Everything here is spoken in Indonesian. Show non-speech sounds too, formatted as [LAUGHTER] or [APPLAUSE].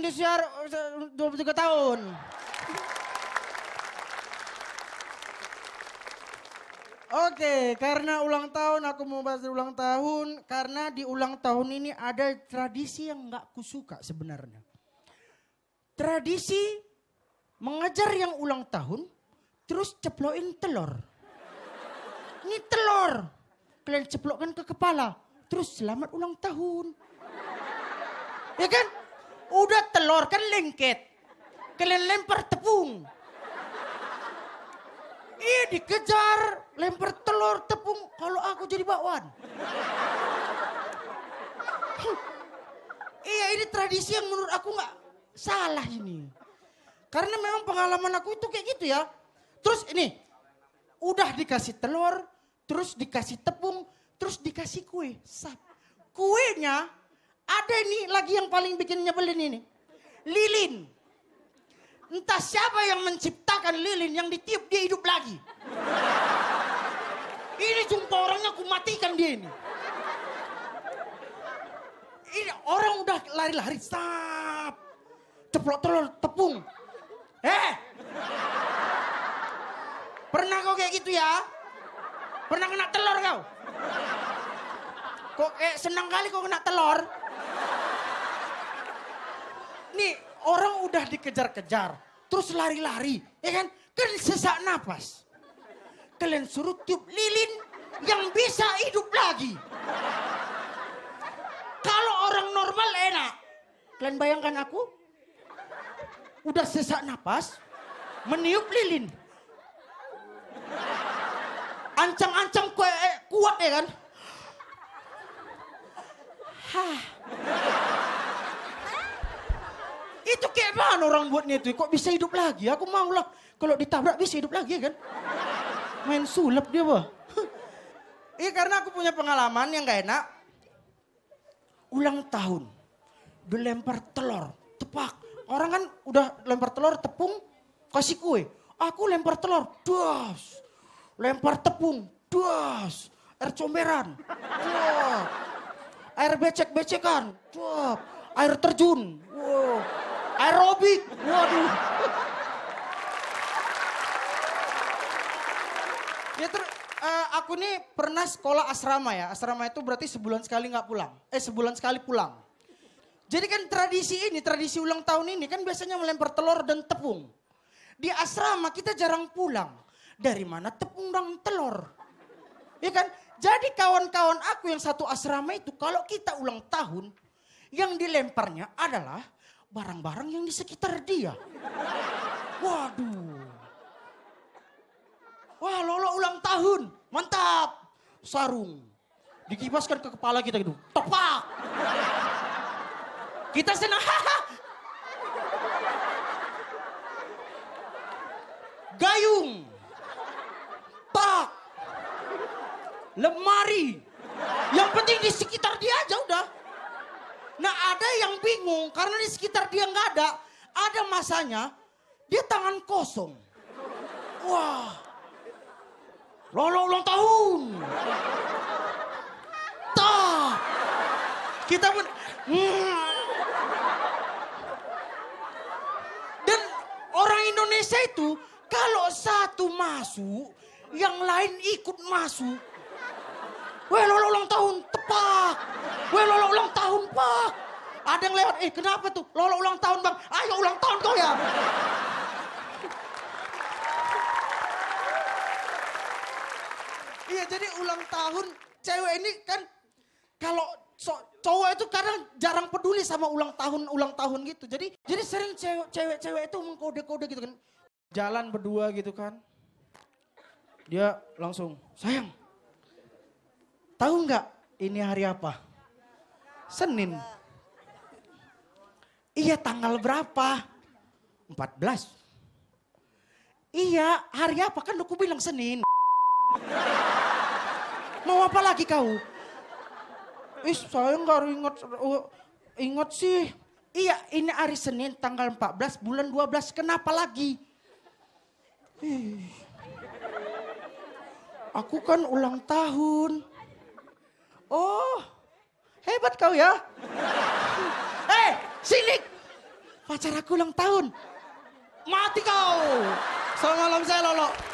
di siar 23 tahun. Oke, karena ulang tahun aku mau bahas ulang tahun karena di ulang tahun ini ada tradisi yang gak kusuka sebenarnya. Tradisi mengajar yang ulang tahun terus ceploin telur. Ini telur. Kalian ceplokkan ke kepala terus selamat ulang tahun. Ya kan? Udah telur kan lengket. Kalian lempar tepung. Iya dikejar, lempar telur, tepung. Kalau aku jadi bakwan. iya ini tradisi yang menurut aku gak salah ini. Karena memang pengalaman aku itu kayak gitu ya. Terus ini, udah dikasih telur, terus dikasih tepung, terus dikasih kue. Sap. Kuenya ada ini lagi yang paling bikin nyebelin ini. Lilin. Entah siapa yang menciptakan lilin yang ditiup dia hidup lagi. Ini jumpa orangnya aku matikan dia ini. Ini orang udah lari-lari sap. Ceplok telur tepung. Eh. Pernah kau kayak gitu ya? Pernah kena telur kau? Kok kayak senang kali kau kena telur? orang udah dikejar-kejar, terus lari-lari, ya kan? Kan sesak nafas, Kalian suruh tiup lilin yang bisa hidup lagi. Kalau orang normal enak. Kalian bayangkan aku? Udah sesak nafas, meniup lilin. Ancang-ancang eh, kuat ya kan? Hah. itu kayak mana orang buatnya itu? Kok bisa hidup lagi? Aku maulah. Kalau ditabrak bisa hidup lagi kan? Main sulap dia, bah. Iya karena aku punya pengalaman yang gak enak. Ulang tahun. Dilempar telur. Tepak. Orang kan udah lempar telur, tepung, kasih kue. Aku lempar telur, duas. Lempar tepung, duas. Air comberan, duas. Air becek-becekan, duas air terjun. Wow aerobik. Waduh. Ya ter, uh, aku ini pernah sekolah asrama ya. Asrama itu berarti sebulan sekali nggak pulang. Eh sebulan sekali pulang. Jadi kan tradisi ini, tradisi ulang tahun ini kan biasanya melempar telur dan tepung. Di asrama kita jarang pulang. Dari mana tepung dan telur? Ya kan? Jadi kawan-kawan aku yang satu asrama itu kalau kita ulang tahun, yang dilemparnya adalah barang-barang yang di sekitar dia. Waduh. Wah, Lolo ulang tahun. Mantap. Sarung. Dikibaskan ke kepala kita gitu. Topak. Kita senang. [LAUGHS] Gayung. Pak. Lemari. Yang penting di sekitar dia aja udah. Nah ada yang bingung karena di sekitar dia nggak ada. Ada masanya dia tangan kosong. Wah. Lolo ulang tahun. ta Kita pun hmm. Dan orang Indonesia itu kalau satu masuk, yang lain ikut masuk. Weh lolo ulang tahun tepak. Weh lolo ulang tahun pak ada yang lewat, eh kenapa tuh? Lolo ulang tahun bang, ayo ulang tahun kau ya. iya jadi ulang tahun cewek ini kan kalau so, cowok itu kadang jarang peduli sama ulang tahun ulang tahun gitu. Jadi jadi sering cewek-cewek itu mengkode-kode gitu kan. Jalan berdua gitu kan. Dia langsung, "Sayang. Tahu nggak ini hari apa?" Senin. Iya tanggal berapa? 14. Iya hari apa? Kan aku bilang Senin. Mau apa lagi kau? Ih saya nggak ingat, eh, ingat sih. Iya ini hari Senin tanggal 14 bulan 12 kenapa lagi? Ih, aku kan ulang tahun. Oh, hebat kau ya. Sini. Pacar aku ulang tahun. Mati kau. alam saya lolok